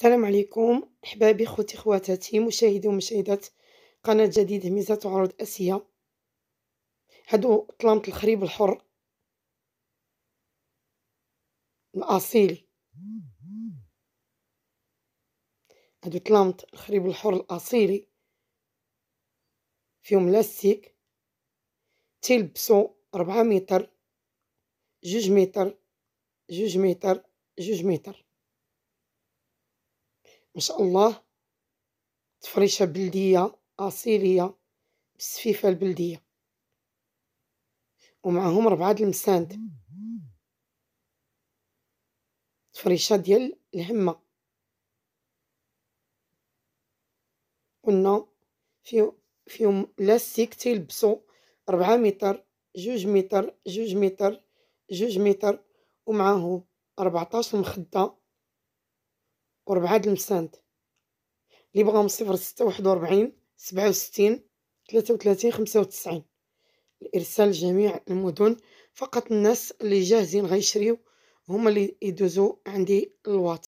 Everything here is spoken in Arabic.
السلام عليكم احبابي خوتي خواتاتي مشاهدي ومشاهدات قناه جديده ميزات تعرض اسيا هادو طلامط الخريب الحر الاصيل هادو طلامط الخريب الحر الاصيلي فيهم لاستيك تيلبسو ربعة متر جوج متر جوج متر جوج متر ان شاء الله تفريشه بلديه اصيليه بالسفيفه البلديه ومعهم ربعه المساند تفريشه ديال الهمه قلنا فيهم فيهم لاستيك تيلبسو ربعة متر جوج متر جوج متر جوج متر ومعاهم ربعطاش مخدة وربعة المساند اللي بغاهم صفر ستة واحد وربعين سبعة وستين ثلاثة وثلاثين خمسة وتسعين لإرسال جميع المدن فقط الناس اللي جاهزين غيشريو هما اللي يدوزو عندي الواتس